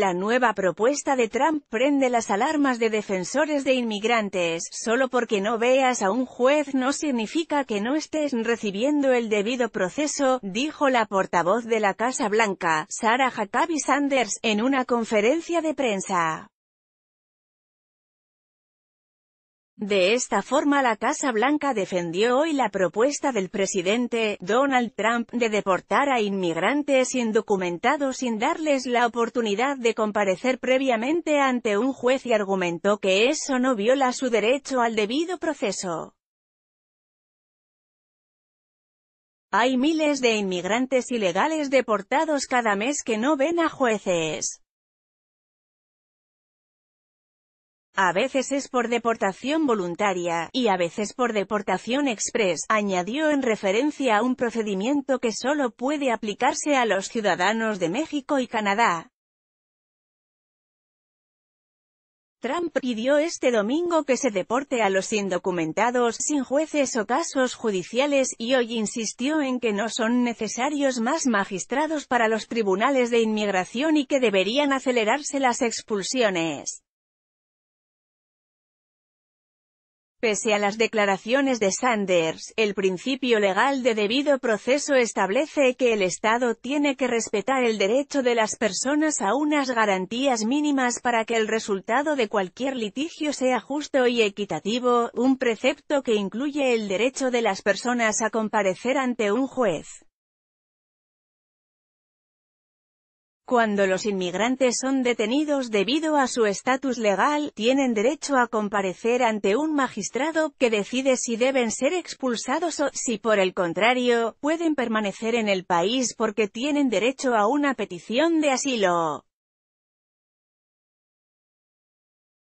La nueva propuesta de Trump prende las alarmas de defensores de inmigrantes, solo porque no veas a un juez no significa que no estés recibiendo el debido proceso, dijo la portavoz de la Casa Blanca, Sarah Huckabee Sanders, en una conferencia de prensa. De esta forma la Casa Blanca defendió hoy la propuesta del presidente, Donald Trump, de deportar a inmigrantes indocumentados sin darles la oportunidad de comparecer previamente ante un juez y argumentó que eso no viola su derecho al debido proceso. Hay miles de inmigrantes ilegales deportados cada mes que no ven a jueces. A veces es por deportación voluntaria, y a veces por deportación express, añadió en referencia a un procedimiento que solo puede aplicarse a los ciudadanos de México y Canadá. Trump pidió este domingo que se deporte a los indocumentados sin jueces o casos judiciales y hoy insistió en que no son necesarios más magistrados para los tribunales de inmigración y que deberían acelerarse las expulsiones. Pese a las declaraciones de Sanders, el principio legal de debido proceso establece que el Estado tiene que respetar el derecho de las personas a unas garantías mínimas para que el resultado de cualquier litigio sea justo y equitativo, un precepto que incluye el derecho de las personas a comparecer ante un juez. Cuando los inmigrantes son detenidos debido a su estatus legal, tienen derecho a comparecer ante un magistrado, que decide si deben ser expulsados o, si por el contrario, pueden permanecer en el país porque tienen derecho a una petición de asilo.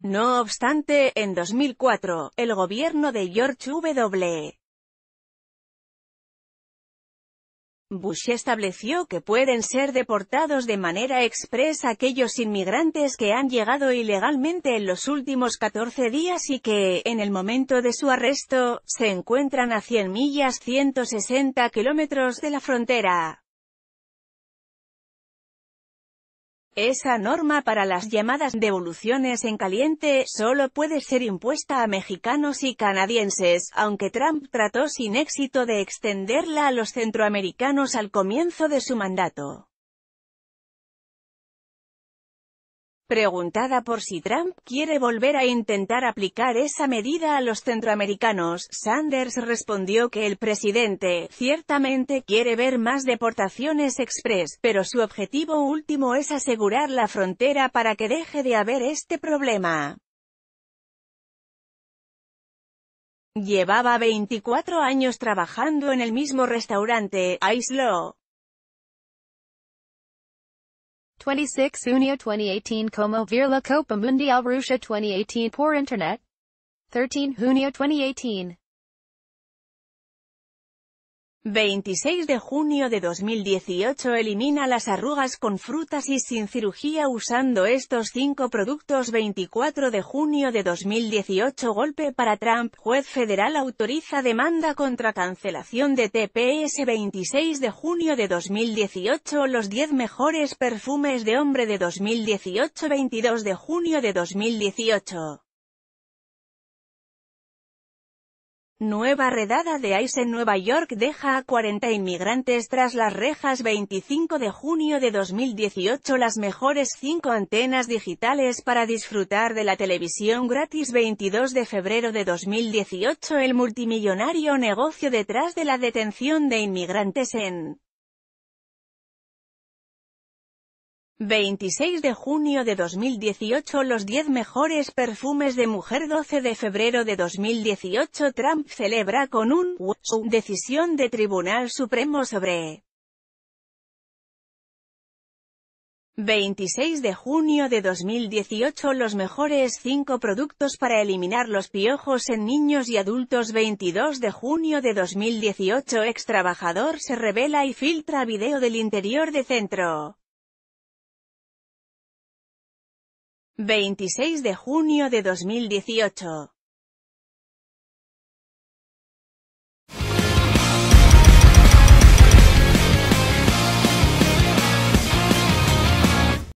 No obstante, en 2004, el gobierno de George W. Bush estableció que pueden ser deportados de manera expresa aquellos inmigrantes que han llegado ilegalmente en los últimos 14 días y que, en el momento de su arresto, se encuentran a 100 millas 160 kilómetros de la frontera. Esa norma para las llamadas devoluciones en caliente solo puede ser impuesta a mexicanos y canadienses, aunque Trump trató sin éxito de extenderla a los centroamericanos al comienzo de su mandato. Preguntada por si Trump quiere volver a intentar aplicar esa medida a los centroamericanos, Sanders respondió que el presidente, ciertamente, quiere ver más deportaciones express, pero su objetivo último es asegurar la frontera para que deje de haber este problema. Llevaba 24 años trabajando en el mismo restaurante, Law. 26 Unia 2018 Como Vir La Copa Mundial Rusia 2018 Por Internet 13 Junio 2018 26 de junio de 2018 Elimina las arrugas con frutas y sin cirugía usando estos cinco productos 24 de junio de 2018 Golpe para Trump, juez federal autoriza demanda contra cancelación de TPS 26 de junio de 2018 Los 10 mejores perfumes de hombre de 2018 22 de junio de 2018 Nueva redada de ICE en Nueva York deja a 40 inmigrantes tras las rejas 25 de junio de 2018 las mejores 5 antenas digitales para disfrutar de la televisión gratis 22 de febrero de 2018 el multimillonario negocio detrás de la detención de inmigrantes en 26 de junio de 2018 Los 10 mejores perfumes de mujer 12 de febrero de 2018 Trump celebra con un su decisión de Tribunal Supremo sobre 26 de junio de 2018 Los mejores 5 productos para eliminar los piojos en niños y adultos 22 de junio de 2018 Ex trabajador se revela y filtra video del interior de centro 26 de junio de 2018